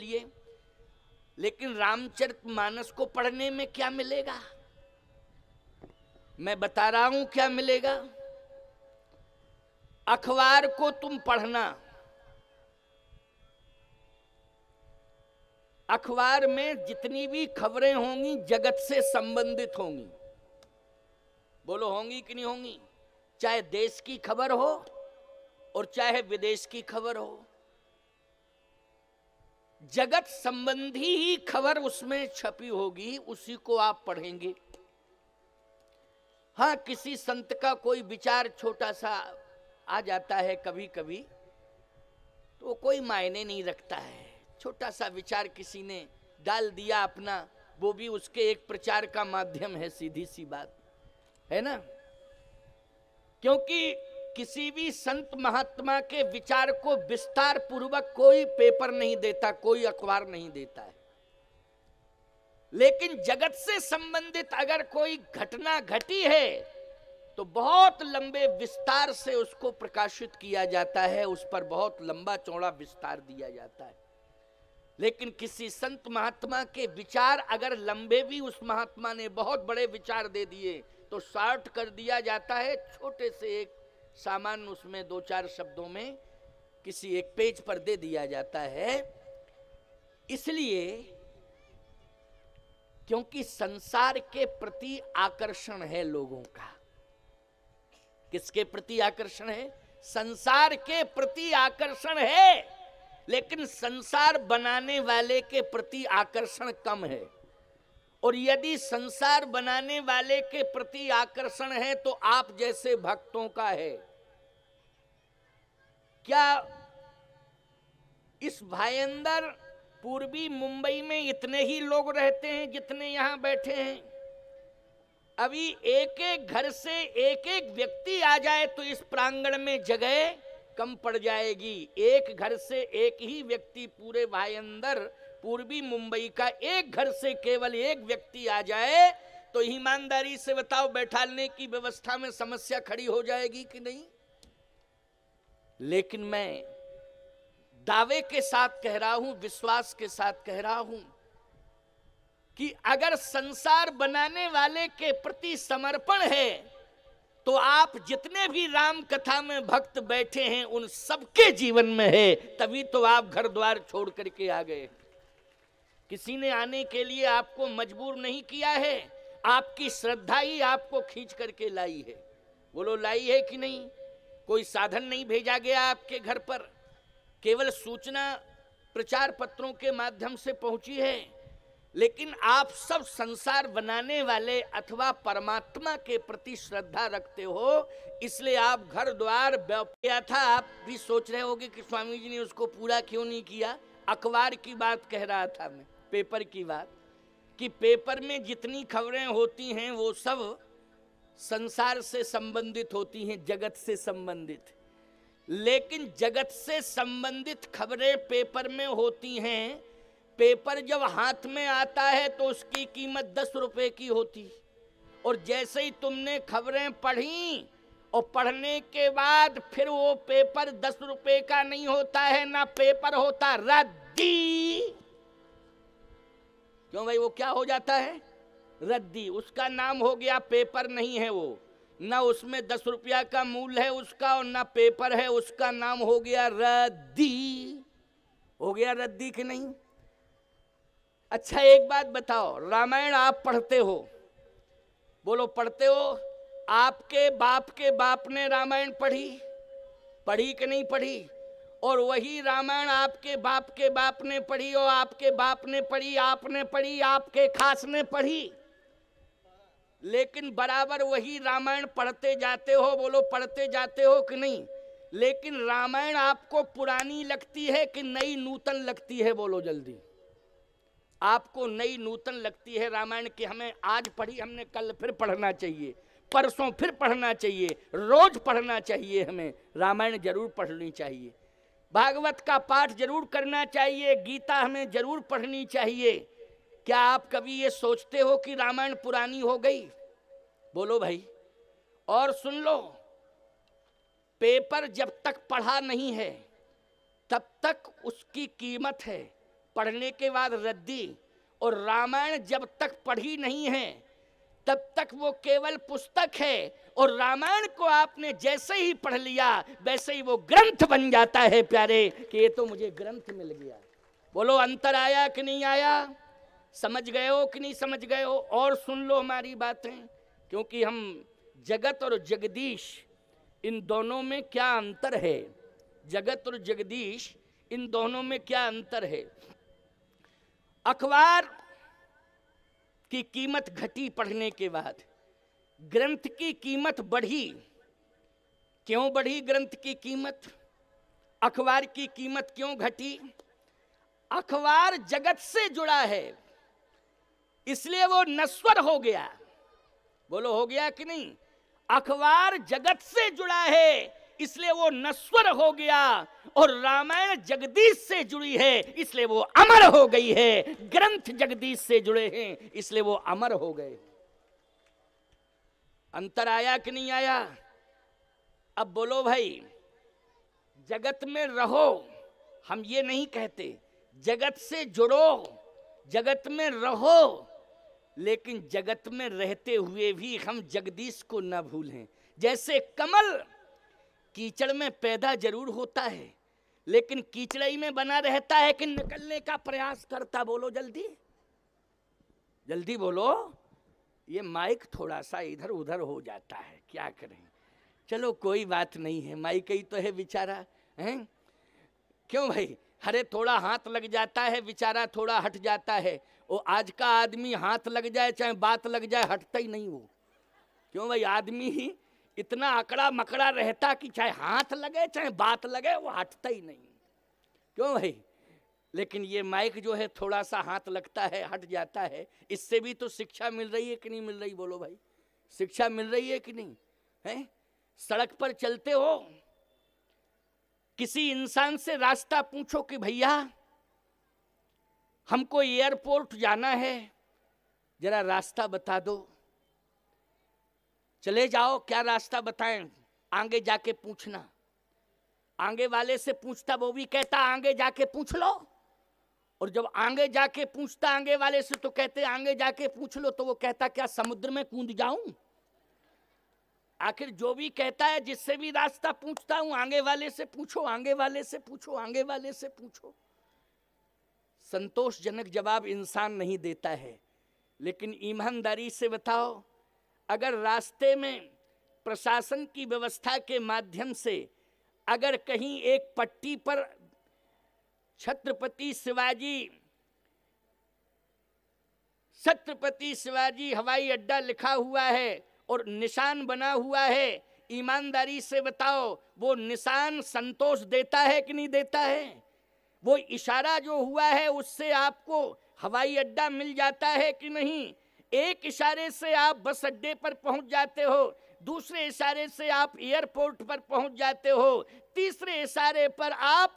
लिए लेकिन रामचरित मानस को पढ़ने में क्या मिलेगा मैं बता रहा हूं क्या मिलेगा अखबार को तुम पढ़ना अखबार में जितनी भी खबरें होंगी जगत से संबंधित होंगी बोलो होंगी कि नहीं होंगी चाहे देश की खबर हो और चाहे विदेश की खबर हो जगत संबंधी ही खबर उसमें छपी होगी उसी को आप पढ़ेंगे हाँ किसी संत का कोई विचार छोटा सा आ जाता है कभी कभी तो कोई मायने नहीं रखता है छोटा सा विचार किसी ने डाल दिया अपना वो भी उसके एक प्रचार का माध्यम है सीधी सी बात है ना क्योंकि किसी भी संत महात्मा के विचार को विस्तार पूर्वक कोई पेपर नहीं देता कोई अखबार नहीं देता है लेकिन जगत से संबंधित अगर कोई घटना घटी है तो बहुत लंबे विस्तार से उसको प्रकाशित किया जाता है उस पर बहुत लंबा चौड़ा विस्तार दिया जाता है लेकिन किसी संत महात्मा के विचार अगर लंबे भी उस महात्मा ने बहुत बड़े विचार दे दिए तो शॉर्ट कर दिया जाता है छोटे से एक सामान्य उसमें दो चार शब्दों में किसी एक पेज पर दे दिया जाता है इसलिए क्योंकि संसार के प्रति आकर्षण है लोगों का किसके प्रति आकर्षण है संसार के प्रति आकर्षण है लेकिन संसार बनाने वाले के प्रति आकर्षण कम है और यदि संसार बनाने वाले के प्रति आकर्षण है तो आप जैसे भक्तों का है क्या इस भाईंदर पूर्वी मुंबई में इतने ही लोग रहते हैं जितने यहां बैठे हैं अभी एक एक घर से एक एक व्यक्ति आ जाए तो इस प्रांगण में जगह कम पड़ जाएगी एक घर से एक ही व्यक्ति पूरे भाई अंदर पूर्वी मुंबई का एक घर से केवल एक व्यक्ति आ जाए तो ईमानदारी से बताओ बैठाने की व्यवस्था में समस्या खड़ी हो जाएगी कि नहीं लेकिन मैं दावे के साथ कह रहा हूं विश्वास के साथ कह रहा हूं कि अगर संसार बनाने वाले के प्रति समर्पण है तो आप जितने भी राम कथा में भक्त बैठे हैं उन सबके जीवन में है तभी तो आप घर द्वार छोड़ करके आ गए किसी ने आने के लिए आपको मजबूर नहीं किया है आपकी श्रद्धा ही आपको खींच करके लाई है बोलो लाई है कि नहीं कोई साधन नहीं भेजा गया आपके घर पर केवल सूचना प्रचार पत्रों के माध्यम से पहुंची है लेकिन आप सब संसार बनाने वाले अथवा परमात्मा के प्रति श्रद्धा रखते हो इसलिए आप घर द्वार किया था आप भी सोच रहे होगे कि स्वामी जी ने उसको पूरा क्यों नहीं किया अखबार की बात कह रहा था मैं पेपर की बात कि पेपर में जितनी खबरें होती हैं वो सब संसार से संबंधित होती हैं जगत से संबंधित लेकिन जगत से संबंधित खबरें पेपर में होती हैं पेपर जब हाथ में आता है तो उसकी कीमत दस रुपए की होती और जैसे ही तुमने खबरें पढ़ी और पढ़ने के बाद फिर वो पेपर दस रुपए का नहीं होता है ना पेपर होता रद्दी क्यों भाई वो क्या हो जाता है रद्दी उसका नाम हो गया पेपर नहीं है वो ना उसमें दस रुपया का मूल है उसका और ना पेपर है उसका नाम हो गया रद्दी हो गया रद्दी कि नहीं अच्छा एक बात बताओ रामायण आप पढ़ते हो बोलो पढ़ते हो आपके बाप के बाप ने रामायण पढ़ी पढ़ी कि नहीं पढ़ी और वही रामायण आपके बाप के बाप ने पढ़ी और आपके बाप ने पढ़ी आपने पढ़ी आपके खास ने पढ़ी लेकिन बराबर वही रामायण पढ़ते जाते हो बोलो पढ़ते जाते हो कि नहीं लेकिन रामायण आपको पुरानी लगती है कि नई नूतन लगती है बोलो जल्दी आपको नई नूतन लगती है रामायण की हमें आज पढ़ी हमने कल फिर पढ़ना चाहिए परसों फिर पढ़ना चाहिए रोज पढ़ना चाहिए हमें रामायण जरूर पढ़नी चाहिए भागवत का पाठ जरूर करना चाहिए गीता हमें जरूर पढ़नी चाहिए क्या आप कभी ये सोचते हो कि रामायण पुरानी हो गई बोलो भाई और सुन लो पेपर जब तक पढ़ा नहीं है तब तक उसकी कीमत है पढ़ने के बाद रद्दी और रामायण जब तक पढ़ी नहीं है तब तक वो केवल पुस्तक है और रामायण को आपने जैसे ही पढ़ लिया वैसे ही वो ग्रंथ बन जाता है प्यारे कि ये तो मुझे ग्रंथ मिल गया बोलो अंतर आया कि नहीं आया समझ गए हो कि नहीं समझ गए हो और सुन लो हमारी बातें क्योंकि हम जगत और जगदीश इन दोनों में क्या अंतर है जगत और जगदीश इन दोनों में क्या अंतर है अखबार की कीमत घटी पढ़ने के बाद ग्रंथ की कीमत बढ़ी क्यों बढ़ी ग्रंथ की कीमत अखबार की कीमत क्यों घटी अखबार जगत से जुड़ा है इसलिए वो नस्वर हो गया बोलो हो गया कि नहीं अखबार जगत से जुड़ा है इसलिए वो नस्वर हो गया और रामायण जगदीश से जुड़ी है इसलिए वो अमर हो गई है ग्रंथ जगदीश से जुड़े हैं इसलिए वो अमर हो गए अंतर आया कि नहीं आया अब बोलो भाई जगत में रहो हम ये नहीं कहते जगत से जुड़ो जगत में रहो लेकिन जगत में रहते हुए भी हम जगदीश को न भूलें जैसे कमल कीचड़ में पैदा जरूर होता है लेकिन ही में बना रहता है कि निकलने का प्रयास करता बोलो जल्दी जल्दी बोलो ये माइक थोड़ा सा इधर उधर हो जाता है क्या करें चलो कोई बात नहीं है माइक ही तो है बेचारा हैं क्यों भाई अरे थोड़ा हाथ लग जाता है बेचारा थोड़ा हट जाता है वो आज का आदमी हाथ लग जाए चाहे बात लग जाए हटता ही नहीं वो क्यों भाई आदमी ही इतना आकड़ा मकड़ा रहता कि चाहे हाथ लगे चाहे बात लगे वो हटता ही नहीं क्यों भाई लेकिन ये माइक जो है थोड़ा सा हाथ लगता है हट जाता है इससे भी तो शिक्षा मिल रही है कि नहीं मिल रही बोलो भाई शिक्षा मिल रही है कि नहीं है सड़क पर चलते हो किसी इंसान से रास्ता पूछो कि भैया हमको एयरपोर्ट जाना है जरा रास्ता बता दो चले जाओ क्या रास्ता बताएं आगे जाके पूछना आगे वाले से पूछता वो भी कहता आगे जाके पूछ लो और जब आगे जाके पूछता आगे वाले से तो कहते आगे जाके पूछ लो तो वो कहता क्या समुद्र में कूद जाऊं आखिर जो भी कहता है जिससे भी रास्ता पूछता हूं आगे वाले से पूछो आगे वाले से पूछो आगे वाले से पूछो संतोषजनक जवाब इंसान नहीं देता है लेकिन ईमानदारी से बताओ अगर रास्ते में प्रशासन की व्यवस्था के माध्यम से अगर कहीं एक पट्टी पर छत्रपति शिवाजी छत्रपति शिवाजी हवाई अड्डा लिखा हुआ है और निशान बना हुआ है ईमानदारी से बताओ वो निशान संतोष देता है कि नहीं देता है वो इशारा जो हुआ है उससे आपको हवाई अड्डा मिल जाता है कि नहीं एक इशारे से आप बस अड्डे पर पहुंच जाते हो दूसरे इशारे से आप एयरपोर्ट पर पहुंच जाते हो तीसरे इशारे पर आप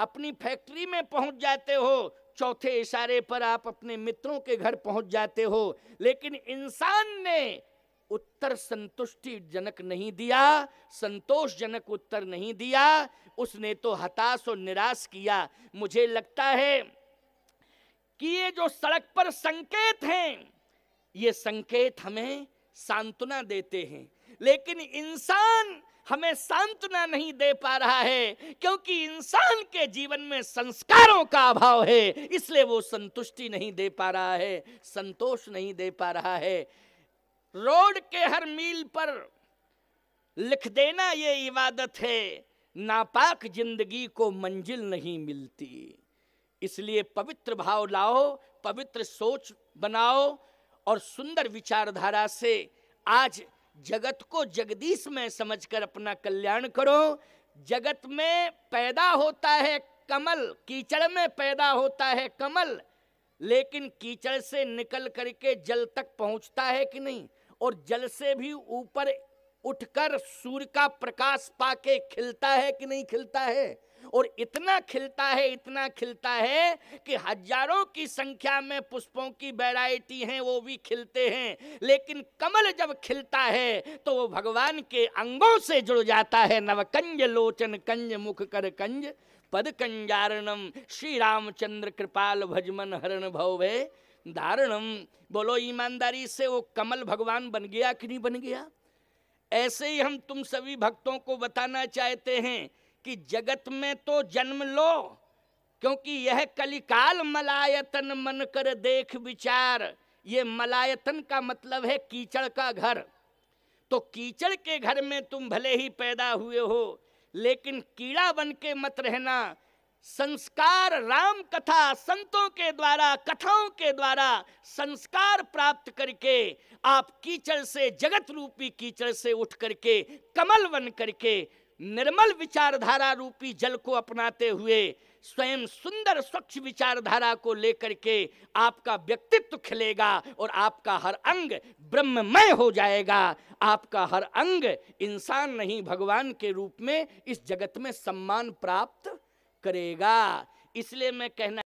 अपनी फैक्ट्री में पहुंच जाते हो चौथे इशारे पर आप अपने मित्रों के घर पहुंच जाते हो लेकिन इंसान ने उत्तर संतुष्टि जनक नहीं दिया संतोषजनक उत्तर नहीं दिया उसने तो हताश और निराश किया मुझे लगता है कि ये जो सड़क पर संकेत हैं ये संकेत हमें सांत्वना देते हैं लेकिन इंसान हमें सांत्वना नहीं दे पा रहा है क्योंकि इंसान के जीवन में संस्कारों का अभाव है इसलिए वो संतुष्टि नहीं दे पा रहा है संतोष नहीं दे पा रहा है रोड के हर मील पर लिख देना ये इबादत है नापाक जिंदगी को मंजिल नहीं मिलती इसलिए पवित्र भाव लाओ पवित्र सोच बनाओ और सुंदर विचारधारा से आज जगत को जगदीश में समझकर अपना कल्याण करो जगत में पैदा होता है कमल कीचड़ में पैदा होता है कमल लेकिन कीचड़ से निकल करके जल तक पहुंचता है कि नहीं और जल से भी ऊपर उठकर सूर्य का प्रकाश पाके खिलता है कि नहीं खिलता है और इतना खिलता है इतना खिलता है कि हजारों की संख्या में पुष्पों की वैरायटी हैं वो भी खिलते हैं लेकिन कमल जब खिलता है तो वो भगवान के अंगों से जुड़ जाता है नवकंज लोचन कंज मुख कर कंज पद कंजारणम श्री रामचंद्र कृपाल भजमन हरण भव धारणम बोलो ईमानदारी से वो कमल भगवान बन गया कि नहीं बन गया ऐसे ही हम तुम सभी भक्तों को बताना चाहते हैं कि जगत में तो जन्म लो क्योंकि यह कलिकाल मलायतन मन कर देख विचार ये मलायतन का मतलब है कीचड़ का घर तो कीचड़ के घर में तुम भले ही पैदा हुए हो लेकिन कीड़ा बन के मत रहना संस्कार राम कथा संतों के द्वारा कथाओं के द्वारा संस्कार प्राप्त करके आप कीचड़ से जगत रूपी कीचड़ से उठ करके कमल बन करके निर्मल विचारधारा रूपी जल को अपनाते हुए स्वयं सुंदर स्वच्छ विचारधारा को लेकर के आपका व्यक्तित्व खिलेगा और आपका हर अंग ब्रह्ममय हो जाएगा आपका हर अंग इंसान नहीं भगवान के रूप में इस जगत में सम्मान प्राप्त करेगा इसलिए मैं कहना